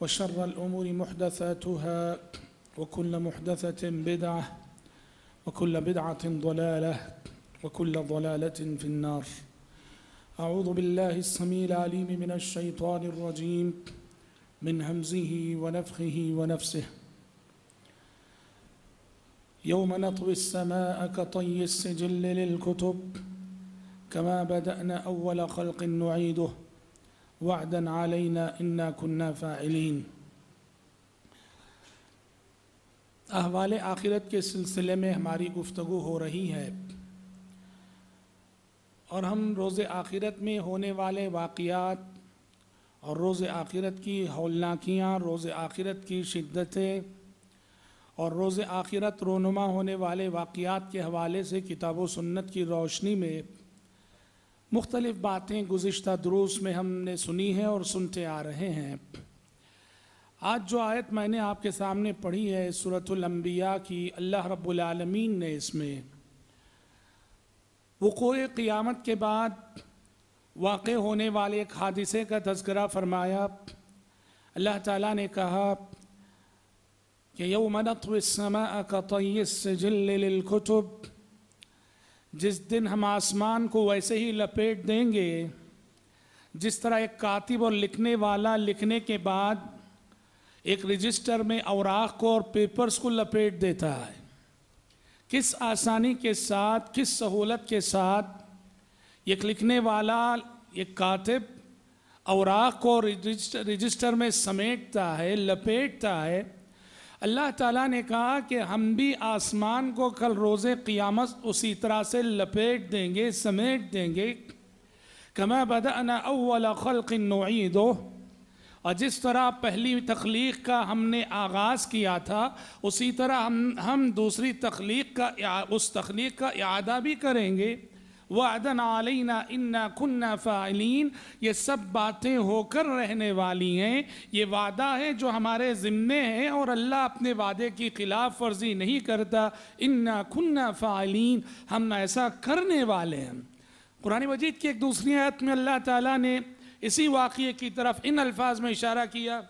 وشر الأمور محدثاتها وكل محدثة بدعة وكل بدعة ضلالة وكل ضلالة في النار أعوذ بالله السميع العليم من الشيطان الرجيم من همزه ونفخه ونفسه يوم نطوي السماء كطي السجل للكتب كما بدأنا أول خلق نعيده وعدا علينا إنا كنا फ़ाइलिन अहवाल आखिरत के सिलसिले में हमारी गुफ्तु हो रही है और हम रोज़ आखिरत में होने वाले वाक़ात और रोज़ आखिरत की हौलनाकियाँ रोज़ आखिरत की शिद्दतें और रोज़ आखिरत रोनुमा होने वाले वाक़ात के हवाले से किताब सुन्नत की रोशनी में मुख्तलिफ़ बातें गुज्त दरूस में हमने सुनी हैं और सुनते आ रहे हैं आज जो आयत मैंने आपके सामने पढ़ी है सूरतलम्बिया की अल्लाह रब्बुलमीन ने इसमें वक़ो क़ियामत के बाद वाक़ होने वाले एक हादसे का तस्करा फरमाया अल्लाह ताला ने कहा कि यौमनत समा का तयस जिल्लकुतुब जिस दिन हम आसमान को वैसे ही लपेट देंगे जिस तरह एक कातिब और लिखने वाला लिखने के बाद एक रजिस्टर में अवराख को और पेपर्स को लपेट देता है किस आसानी के साथ किस सहूलत के साथ एक लिखने वाला एक कातिब अवराख को रजिस्टर रजिस्टर में समेटता है लपेटता है अल्लाह ताला ने कहा कि हम भी आसमान को कल रोज़े क़ियामत उसी तरह से लपेट देंगे समेट देंगे कमा बदाना अव्वल खल्क दो और जिस तरह पहली तख्लीक का हमने आगाज़ किया था उसी तरह हम हम दूसरी तख्लीक का उस तख्लीक का अदा भी करेंगे वादन आलना इन्ना खुन्ना फ़ाइलिन ये सब बातें होकर रहने वाली हैं ये वादा है जो हमारे ज़िम्मे हैं और अल्लाह अपने वादे की खिलाफ वर्जी नहीं करता इन्ना खुन्ना फ़ाइलिन हम ऐसा करने वाले हैं कुरान मजीद की एक दूसरी आयत में अल्लाह ताला ने इसी वाक़े की तरफ इन अल्फाज में इशारा किया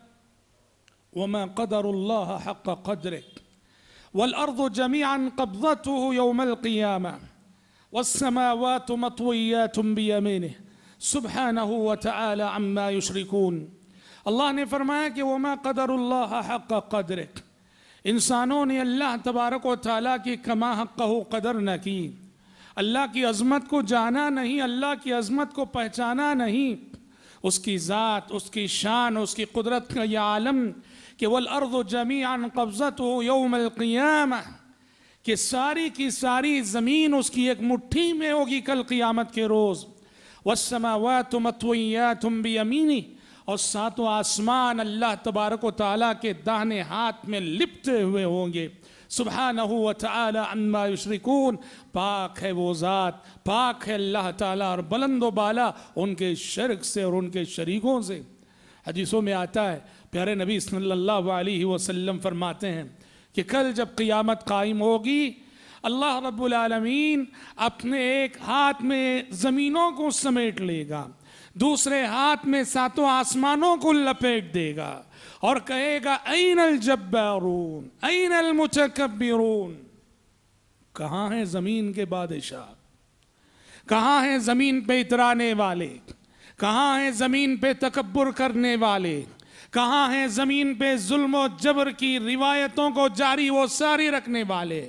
मैं कदर हक़ कदर वल अर्द जमी अन कब्ज़त यौमल क़ियामा والسماوات مطويات बियमिने सुबहान वाल अम्मा युशरिकून अल्लाह ने फरमाया कि वमा कदर हक कदर इंसानों ने अल्लाह तबारक व ताली की कमा हक हो कदर न की अल्लाह की अजमत को जाना नहीं अल्लाह की अजमत को पहचाना नहीं उसकी ज़ात उसकी शान उसकी कुदरत का यह आलम कि वल अर्द जमी अन कब्ज़त हो यौम कि सारी की सारी ज़मीन उसकी एक मुट्ठी में होगी कल क़ियामत के रोज़ वसमावा तुम अतवैया तुम भी अमीनी और सातों आसमान अल्लाह तबारक ताली के दाहने हाथ में लिपटे हुए होंगे सुबह नम्मा यशरिकून पाक है वो ज़ात पाक है अल्लाह ताला और बुलंद बाला उनके शर्क से और उनके शरीकों से हदीसों में आता है प्यारे नबी सल्लल्लाहु अलैहि वसल्लम फरमाते हैं कि कल जब क़ियामत कायम होगी अल्लाह रबालमीन अपने एक हाथ में ज़मीनों को समेट लेगा दूसरे हाथ में सातों आसमानों को लपेट देगा और कहेगा ऐन अलजब्बारून ऐन अलमुतकबरून कहाँ हैं ज़मीन के बादशाह कहाँ हैं ज़मीन पे इतराने वाले कहाँ हैं ज़मीन पे तकबर करने वाले कहाँ हैं ज़मीन पे जुल्म जबर की रिवायतों को जारी वो सारी रखने वाले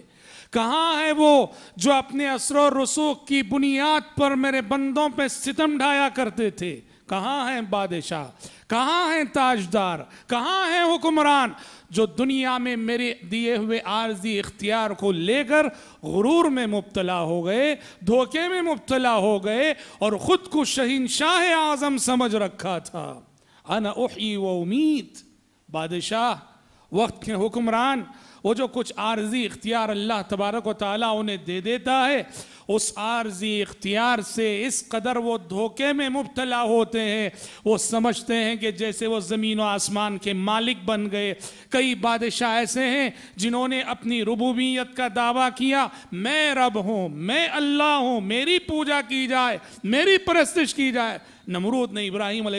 कहाँ है वो जो अपने असर रसूख की बुनियाद पर मेरे बंदों पे सितम ढाया करते थे कहाँ हैं बादशाह कहाँ हैं ताजदार कहाँ हैं हुक्मरान जो दुनिया में मेरे दिए हुए आर्जी इख्तियार को लेकर गुरूर में मुबतला हो गए धोखे में मुबतला हो गए और ख़ुद को शहीन शाह आज़म समझ रखा था انا احيي واميت بادشاہ وقت حکمران वो जो कुछ आर्जी इख्तियार अल्लाह तबारक व ताली उन्हें दे देता है उस आर्जी इख्तियार से इस कदर वो धोखे में मुबतला होते हैं वो समझते हैं कि जैसे वो ज़मीन व आसमान के मालिक बन गए कई बादशाह ऐसे हैं जिन्होंने अपनी रुबूबियत का दावा किया मैं रब हूँ मैं अल्लाह हूँ मेरी पूजा की जाए मेरी परस्तिश की जाए नमरूद ने इब्राहिम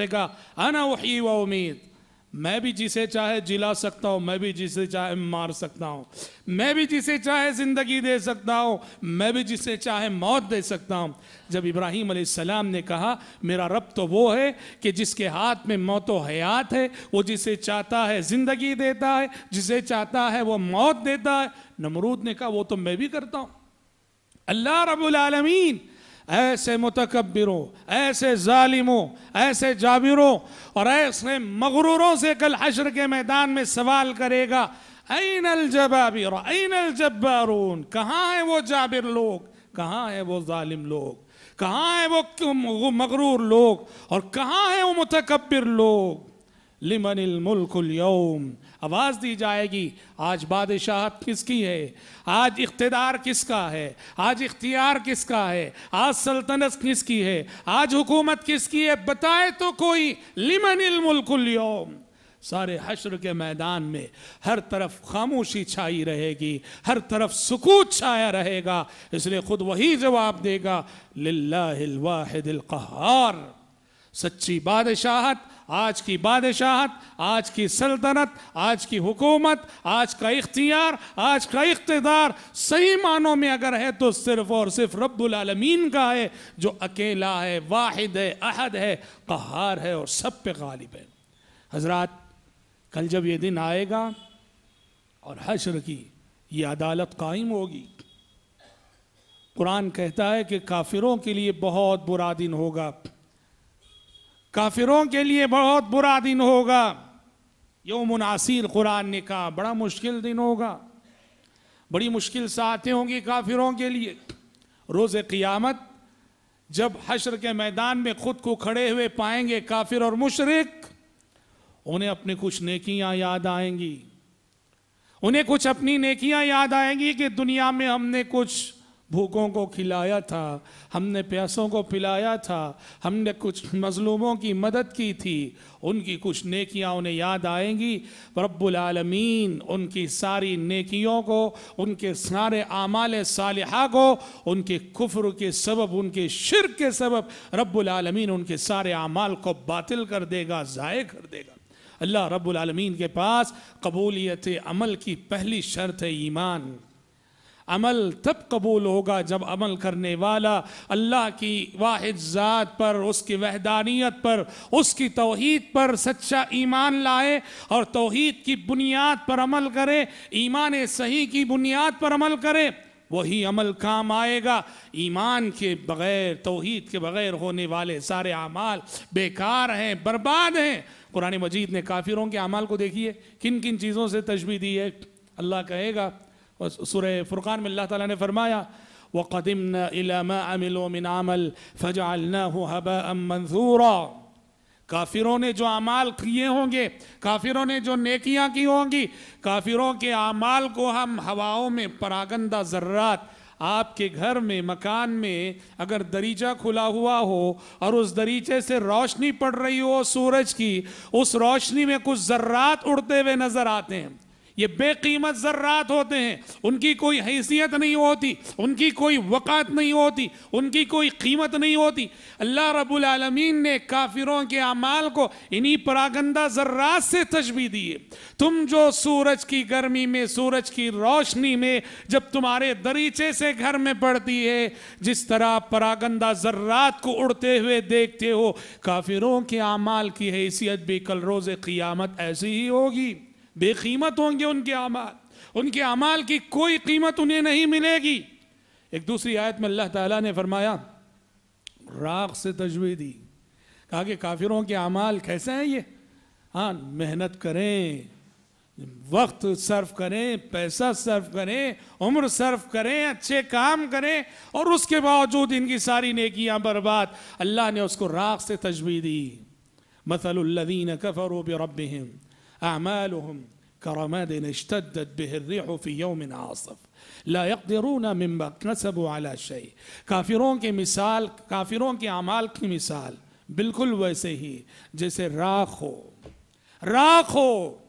से कहा अना वही व उमीद मैं भी जिसे चाहे जिला सकता हूँ मैं भी जिसे चाहे मार सकता हूँ मैं भी जिसे चाहे ज़िंदगी दे सकता हूँ मैं भी जिसे चाहे मौत दे सकता हूँ जब इब्राहिम सलाम ने कहा मेरा रब तो वो है कि जिसके हाथ में मौत व हयात है वो जिसे चाहता है ज़िंदगी देता है जिसे चाहता है वो मौत देता है नमरूद ने कहा वो तो मैं भी करता हूँ अल्लाह रबालमीन ऐसे मुतकबरों ऐसे ालिमों ऐसे जाबिरों और ऐसे मगरूरों से कल हशर के मैदान में सवाल करेगा ऐन अलजबाबिर ऐन अलजब्बारून कहाँ हैं वो जाबिर लोग कहाँ हैं वो ालिम लोग कहाँ हैं वो मगरूर लोग और कहाँ हैं वो मुतकबिर लोग लिमन मुल्कुल यौम आवाज़ दी जाएगी आज बादशाहत किसकी है आज इकतदार किसका है आज इख्तियार किसका है आज सल्तनत किसकी है आज हुकूमत किसकी है बताए तो कोई लिमन इल्मुल्कुल्योम सारे हशर के मैदान में हर तरफ खामोशी छाई रहेगी हर तरफ सुकूत छाया रहेगा इसलिए खुद वही जवाब देगा कहार सच्ची बादशाहत आज की बादशाहत आज की सल्तनत आज की हुकूमत आज का इख्तियार आज का इकतदार सही मानों में अगर है तो सिर्फ और सिर्फ रब्बुलमीन का है जो अकेला है वाहिद है अहद है कहार है और सब पे गालिब है हजरात कल जब ये दिन आएगा और हशर की ये अदालत कायम होगी कुरान कहता है कि काफिरों के लिए बहुत बुरा दिन होगा काफिरों के लिए बहुत बुरा दिन होगा यो मुनासिर कुरान ने कहा बड़ा मुश्किल दिन होगा बड़ी मुश्किल सातें होंगी काफिरों के लिए रोज़ क़ियामत जब हशर के मैदान में खुद को खड़े हुए पाएंगे काफिर और मुशरक उन्हें अपनी कुछ नेकियां याद आएंगी उन्हें कुछ अपनी नेकियां याद आएंगी कि दुनिया में हमने कुछ भूखों को खिलाया था हमने प्यासों को पिलाया था हमने कुछ मजलूमों की मदद की थी उनकी कुछ नेकियां उन्हें याद आएंगी आलमीन उनकी सारी नेकियों को उनके सारे आमाल सालहा को उनके कुफ्र के सबब उनके शिर के सबब आलमीन उनके सारे आमाल को बातिल कर देगा ज़ाय कर देगा अल्लाह आलमीन के पास कबूलियत अमल की पहली शर्त है ईमान अमल तब कबूल होगा जब अमल करने वाला अल्लाह की वाहिद ज़ात पर उसकी वहदानियत पर उसकी तोहद पर सच्चा ईमान लाए और तोहद की बुनियाद पर अमल करे ईमान सही की बुनियाद पर अमल करे वही अमल काम आएगा ईमान के बगैर तोहद के बगैर होने वाले सारे अमाल बेकार हैं बर्बाद हैं कुरान मजीद ने काफिरों के अमाल को देखिए किन किन चीज़ों से तजबी दी है अल्लाह कहेगा सुर फुरकान में अल्लाह ताला ने फरमाया वक़दम इलामा अमिल मिन अमल फ़जालना हबा मंजूरा काफिरों ने जो अमाल किए होंगे काफिरों ने जो नेकियां की होंगी काफिरों के अमाल को हम हवाओं में परागंदा जर्रात आपके घर में मकान में अगर दरीचा खुला हुआ हो और उस दरीचे से रोशनी पड़ रही हो सूरज की उस रोशनी में कुछ जर्रात उड़ते हुए नजर आते हैं ये बेकीमत ज़र्रात होते हैं उनकी कोई हैसियत नहीं होती उनकी कोई वक़ात नहीं होती उनकी कोई कीमत नहीं होती अल्लाह रब्बुल रबालमीन ने काफिरों के अमाल को इन्हीं परागंदा ज़र्रात से तशबी दी है तुम जो सूरज की गर्मी में सूरज की रोशनी में जब तुम्हारे दरीचे से घर में पड़ती है जिस तरह परागंदा ज़र्रात को उड़ते हुए देखते हो काफिरों के अमाल की हैसियत भी कल रोज़ क़ियामत ऐसी ही होगी बेकीमत होंगे उनके अमाल उनके अमाल की कोई कीमत उन्हें नहीं मिलेगी एक दूसरी आयत में अल्लाह ताला ने फरमाया राख से तजवी दी कहा कि काफिरों के अमाल कैसे हैं ये हाँ मेहनत करें वक्त सर्व करें पैसा सर्व करें उम्र सर्व करें अच्छे काम करें और उसके बावजूद इनकी सारी नेकियां बर्बाद अल्लाह ने उसको राख से तजवी दी मसलुल्लवीन कफर रब أعمالهم كرماد اشتدت به الريح في يوم عاصف لا يقدرون مما كسبوا على شيء كافرون के مثال كافرون के अमाल کی مثال بالکل ویسے ہی جیسے राख हो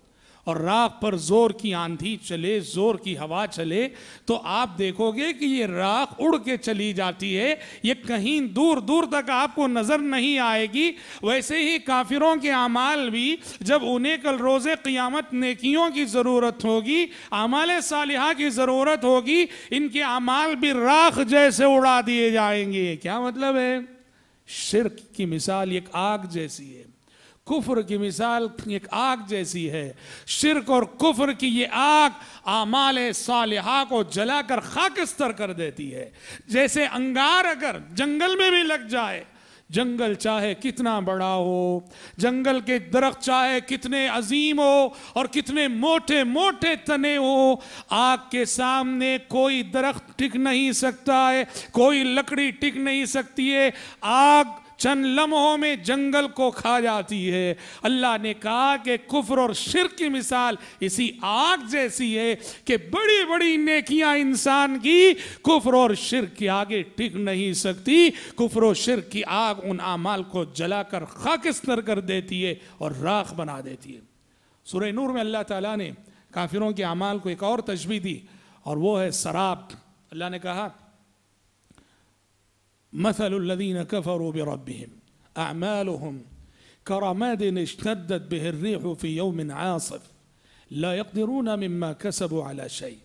और राख पर जोर की आंधी चले जोर की हवा चले तो आप देखोगे कि ये राख उड़ के चली जाती है ये कहीं दूर दूर तक आपको नज़र नहीं आएगी वैसे ही काफिरों के अमाल भी जब उन्हें कल रोजे क़ियामत नेकियों की ज़रूरत होगी अमाल सालिहा की ज़रूरत होगी इनके अमाल भी राख जैसे उड़ा दिए जाएंगे क्या मतलब है शिरक की मिसाल एक आग जैसी है कुफर की मिसाल एक आग जैसी है शिरक और कुफर की ये आग आमाल सालहा को जलाकर खाकस्तर कर देती है जैसे अंगार अगर जंगल में भी लग जाए जंगल चाहे कितना बड़ा हो जंगल के दरख्त चाहे कितने अजीम हो और कितने मोटे मोटे तने हो आग के सामने कोई दरख्त टिक नहीं सकता है कोई लकड़ी टिक नहीं सकती है आग चंद लम्हों में जंगल को खा जाती है अल्लाह ने कहा कि कुफर और शिर की मिसाल इसी आग जैसी है कि बड़ी बड़ी नेकियां इंसान की कुफर और शिर के आगे टिक नहीं सकती कुफर और शिर की आग उन अमाल को जलाकर खाकिस्तर कर देती है और राख बना देती है सुरह नूर में अल्लाह ताला ने काफिरों के अमाल को एक और तशबी दी और वो है शराब अल्लाह ने कहा مثل الذين كفروا بربهم أعمالهم كرماد اشتدت به الريح في يوم عاصف لا يقدرون مما كسبوا على شيء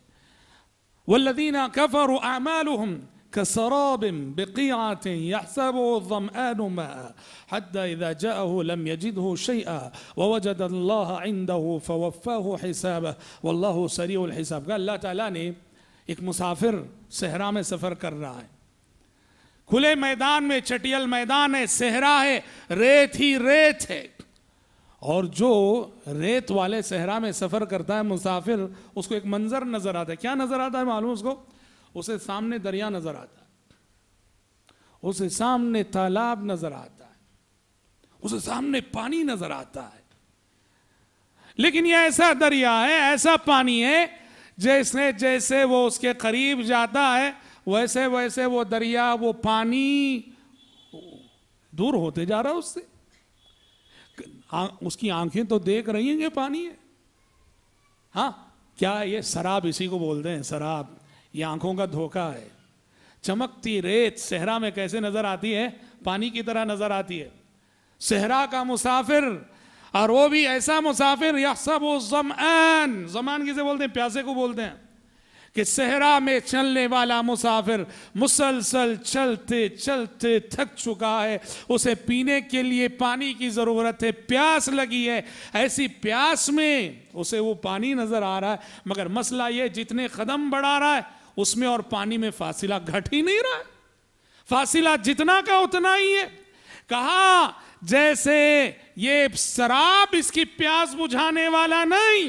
والذين كفروا أعمالهم كسراب بقيعة يحسبه الظمآن ماء حتى إذا جاءه لم يجده شيئا ووجد الله عنده فوفاه حسابه والله سريع الحساب قال لا تعلاني एक مسافر سهرام سفر सफ़र कर खुले मैदान में चटियल मैदान है सेहरा है रेत ही रेत है और जो रेत वाले सेहरा में सफर करता है मुसाफिर उसको एक मंजर नजर आता है क्या नजर आता है मालूम उसको उसे सामने दरिया नजर आता है उसे सामने तालाब नजर आता है उसे सामने पानी नजर आता है लेकिन यह ऐसा दरिया है ऐसा पानी है जैसे जैसे वो उसके करीब जाता है वैसे वैसे वो दरिया वो पानी दूर होते जा रहा है उससे आ, उसकी आंखें तो देख रही हैं ये पानी है हाँ क्या ये शराब इसी को बोलते हैं शराब ये आंखों का धोखा है चमकती रेत सहरा में कैसे नजर आती है पानी की तरह नजर आती है सहरा का मुसाफिर और वो भी ऐसा मुसाफिर या सब जमान जमान किसे बोलते हैं प्यासे को बोलते हैं कि सहरा में चलने वाला मुसाफिर मुसलसल चलते चलते थक चुका है उसे पीने के लिए पानी की ज़रूरत है प्यास लगी है ऐसी प्यास में उसे वो पानी नज़र आ रहा है मगर मसला ये जितने कदम बढ़ा रहा है उसमें और पानी में फासिला घट ही नहीं रहा है फासिला जितना का उतना ही है कहा जैसे ये शराब इसकी प्यास बुझाने वाला नहीं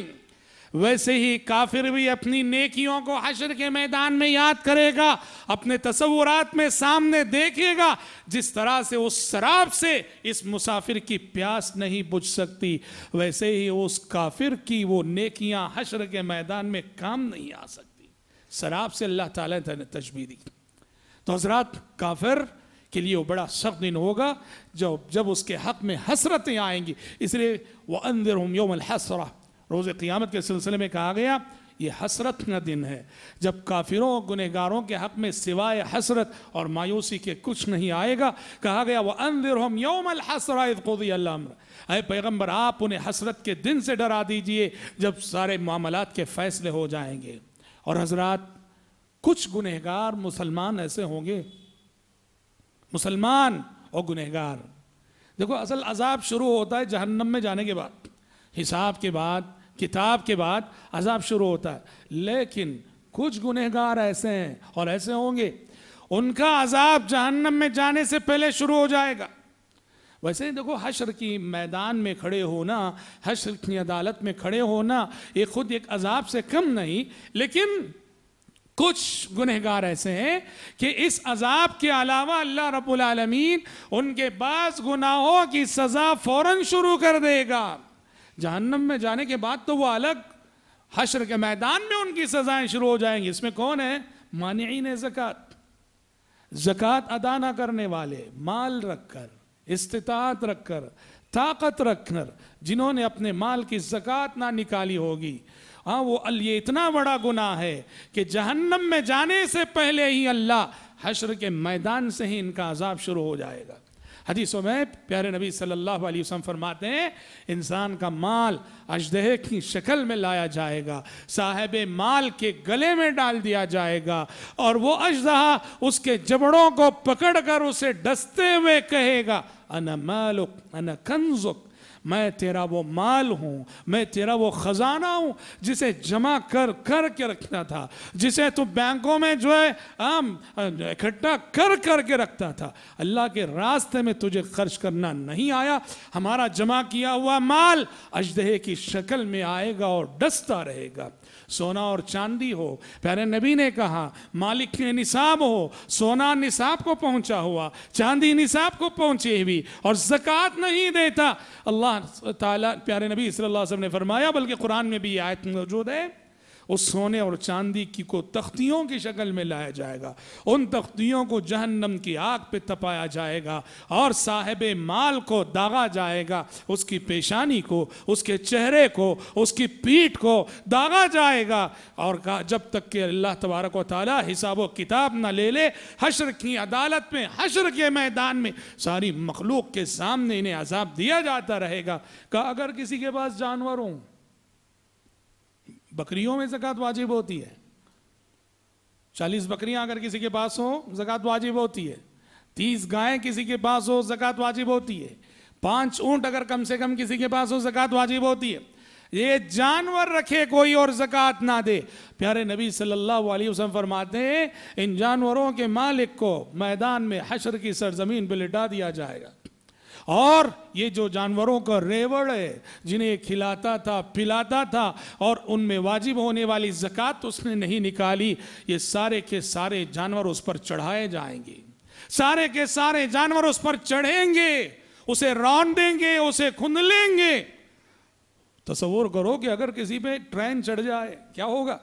वैसे ही काफिर भी अपनी नेकियों को हशर के मैदान में याद करेगा अपने तस्वुरात में सामने देखेगा जिस तरह से उस शराब से इस मुसाफिर की प्यास नहीं बुझ सकती वैसे ही उस काफिर की वो नेकियां हशर के मैदान में काम नहीं आ सकती शराब से अल्लाह ताला ने तशबी दी तो हजरात काफिर के लिए वो बड़ा सख्त दिन होगा जब जब उसके हक में हसरतें आएंगी इसलिए वह अंदर हम योमल हसरा रोज़ क़ियामत के सिलसिले में कहा गया ये हसरत का दिन है जब काफिरों गुनहगारों के हक में सिवाय हसरत और मायूसी के कुछ नहीं आएगा कहा गया वह अंदर हम यौम हसरतदी अरे पैगम्बर आप उन्हें हसरत के दिन से डरा दीजिए जब सारे मामलों के फैसले हो जाएंगे और हजरात कुछ गुनहगार मुसलमान ऐसे होंगे मुसलमान और गुनहगार देखो असल अजाब शुरू होता है जहन्नम में जाने के बाद हिसाब के बाद किताब के बाद अजाब शुरू होता है लेकिन कुछ गुनहगार ऐसे हैं और ऐसे होंगे उनका अजाब जहन्नम में जाने से पहले शुरू हो जाएगा वैसे ही देखो हशर की मैदान में खड़े होना हशर की अदालत में खड़े होना ये खुद एक अजाब से कम नहीं लेकिन कुछ गुनहगार ऐसे हैं कि इस अजाब के अलावा अल्लाह रबालमीन उनके पास गुनाहों की सज़ा फौरन शुरू कर देगा जहन्नम में जाने के बाद तो वो अलग हशर के मैदान में उनकी सजाएं शुरू हो जाएंगी इसमें कौन है मानिन जक़ात जक़ात अदा ना करने वाले माल रखकर इस्तात रखकर ताकत रखकर जिन्होंने अपने माल की जक़ात ना निकाली होगी हाँ वो अल ये इतना बड़ा गुनाह है कि जहन्नम में जाने से पहले ही अल्लाह हशर के मैदान से ही इनका अजाब शुरू हो जाएगा हदीसों में प्यारे नबी सल्लल्लाहु अलैहि वसल्लम फरमाते हैं इंसान का माल अजदह की शक्ल में लाया जाएगा साहेब माल के गले में डाल दिया जाएगा और वो अजदहा उसके जबड़ों को पकड़कर उसे डसते हुए कहेगा अना मालुक अना कंजुक मैं तेरा वो माल हूँ मैं तेरा वो ख़जाना हूँ जिसे जमा कर कर के रखता था जिसे तू बैंकों में जो है आम इकट्ठा कर कर के रखता था अल्लाह के रास्ते में तुझे खर्च करना नहीं आया हमारा जमा किया हुआ माल अजदहे की शक्ल में आएगा और डसता रहेगा सोना और चांदी हो प्यारे नबी ने कहा मालिक निसाब हो सोना निसाब को पहुंचा हुआ चांदी निसाब को पहुंची हुई और जक़ात नहीं देता अल्लाह ताला प्यारे नबी सल्लल्लाहु अलैहि वसल्लम ने फरमाया बल्कि कुरान में भी आयत मौजूद है उस सोने और चांदी की को तख्तियों की शक्ल में लाया जाएगा उन तख्तियों को जहन्नम की आग पे तपाया जाएगा और साहेब माल को दागा जाएगा उसकी पेशानी को उसके चेहरे को उसकी पीठ को दागा जाएगा और जब तक कि अल्लाह तबारक ताली हिसाब किताब ना ले ले हशर की अदालत में हशर के मैदान में सारी मखलूक के सामने इन्हें अजाब दिया जाता रहेगा का अगर किसी के पास जानवर हों बकरियों में जक़ात वाजिब होती है चालीस बकरियां अगर किसी के पास हो जक़ात वाजिब होती है तीस गायें किसी के पास हो जक़ात वाजिब होती है पांच ऊंट अगर कम से कम किसी के पास हो जक़ात वाजिब होती है ये जानवर रखे कोई और जक़ात ना दे प्यारे नबी सल्लल्लाहु अलैहि वसल्लम फरमाते हैं इन जानवरों के मालिक को मैदान में हशर की सरजमीन पर लिटा दिया जाएगा और ये जो जानवरों का रेवड़ है जिन्हें खिलाता था पिलाता था और उनमें वाजिब होने वाली ज़क़़त उसने नहीं निकाली ये सारे के सारे जानवर उस पर चढ़ाए जाएंगे सारे के सारे जानवर उस पर चढ़ेंगे उसे रौन देंगे उसे खुंद लेंगे तस्वूर करो कि अगर किसी पे ट्रेन चढ़ जाए क्या होगा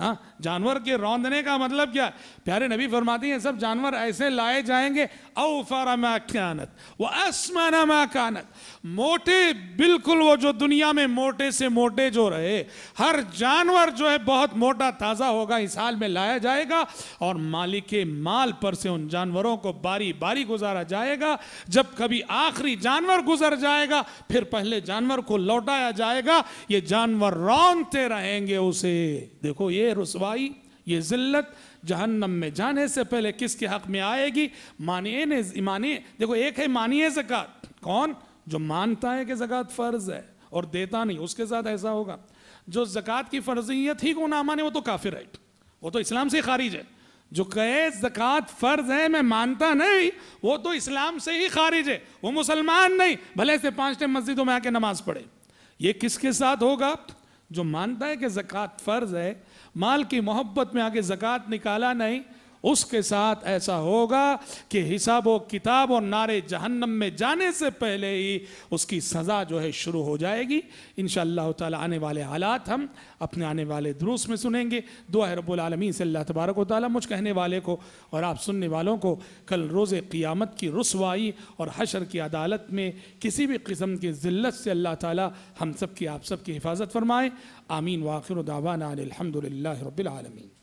हाँ जानवर के रौंदने का मतलब क्या प्यारे नबी फरमाते हैं सब जानवर ऐसे लाए जाएंगे अवफारा कानत व असमाना कानत मोटे बिल्कुल वो जो दुनिया में मोटे से मोटे जो रहे हर जानवर जो है बहुत मोटा ताज़ा होगा इस हाल में लाया जाएगा और मालिक के माल पर से उन जानवरों को बारी बारी गुजारा जाएगा जब कभी आखिरी जानवर गुजर जाएगा फिर पहले जानवर को लौटाया जाएगा ये जानवर रौंदते रहेंगे उसे देखो ये ये रसवाई ये ज़िल्लत जहन्नम में जाने से पहले किसके हक में आएगी मानिए ने मानिए देखो एक है मानिए जक़ात कौन जो मानता है कि जक़ात फ़र्ज है और देता नहीं उसके साथ ऐसा होगा जो जक़ात की फ़र्जियत ही को ना माने वो तो काफिर है वो तो इस्लाम से खारिज है जो कहे जक़ात फ़र्ज है मैं मानता नहीं वो तो इस्लाम से ही खारिज है वो मुसलमान नहीं भले से पाँच टे मस्जिदों में आके नमाज़ पढ़े ये किसके साथ होगा जो मानता है कि जक़ात फ़र्ज है माल की मोहब्बत में आगे जक़ात निकाला नहीं उसके साथ ऐसा होगा कि हिसाब व किताब और नारे जहन्नम में जाने से पहले ही उसकी सज़ा जो है शुरू हो जाएगी इन ताला आने वाले हालात हम अपने आने वाले दुरुस्त में सुनेंगे दुआ है से अल्लाह तबारक ताली मुझ कहने वाले को और आप सुनने वालों को कल रोज़ क़ियामत की रसवाई और हशर की अदालत में किसी भी किस्म की ज़िल्त से अल्लाह ताली हम सब की आप सब की हिफाजत फ़रमाएँ आमीन वाखिर दावाना अलहमदिल्ला रबालमी